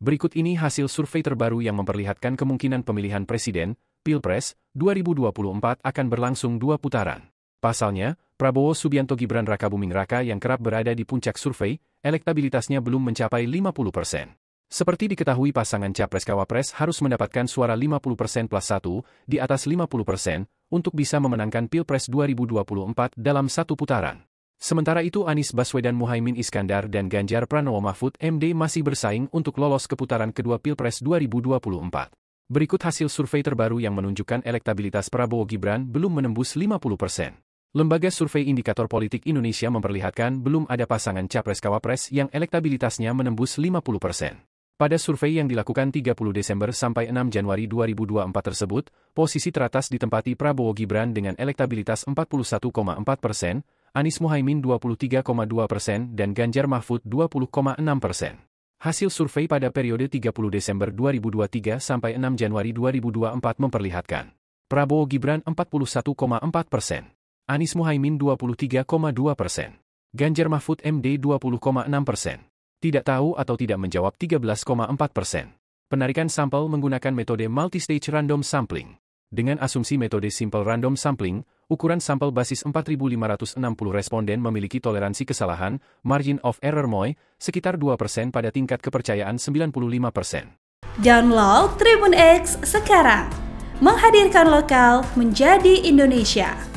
Berikut ini hasil survei terbaru yang memperlihatkan kemungkinan pemilihan presiden, Pilpres, 2024 akan berlangsung dua putaran. Pasalnya, Prabowo Subianto Gibran Raka Buming Raka yang kerap berada di puncak survei, elektabilitasnya belum mencapai 50 persen. Seperti diketahui pasangan Capres-Cawapres harus mendapatkan suara 50 persen plus 1, di atas 50 persen, untuk bisa memenangkan Pilpres 2024 dalam satu putaran. Sementara itu Anies Baswedan Muhaimin Iskandar dan Ganjar Pranowo Mahfud MD masih bersaing untuk lolos ke putaran kedua Pilpres 2024. Berikut hasil survei terbaru yang menunjukkan elektabilitas Prabowo Gibran belum menembus 50 persen. Lembaga Survei Indikator Politik Indonesia memperlihatkan belum ada pasangan capres-cawapres yang elektabilitasnya menembus 50 persen. Pada survei yang dilakukan 30 Desember sampai 6 Januari 2024 tersebut, posisi teratas ditempati Prabowo Gibran dengan elektabilitas 41,4 persen, Anies Muhaimin 23,2 persen dan Ganjar Mahfud 20,6 persen. Hasil survei pada periode 30 Desember 2023 sampai 6 Januari 2024 memperlihatkan Prabowo Gibran 41,4 persen, Anies Muhaimin 23,2 persen, Ganjar Mahfud MD 20,6 persen. Tidak tahu atau tidak menjawab 13,4 persen. Penarikan sampel menggunakan metode multistage random sampling. Dengan asumsi metode simple random sampling, ukuran sampel basis 4.560 responden memiliki toleransi kesalahan, margin of error MOI, sekitar 2% pada tingkat kepercayaan 95%. Download Tribun X sekarang. Menghadirkan lokal menjadi Indonesia.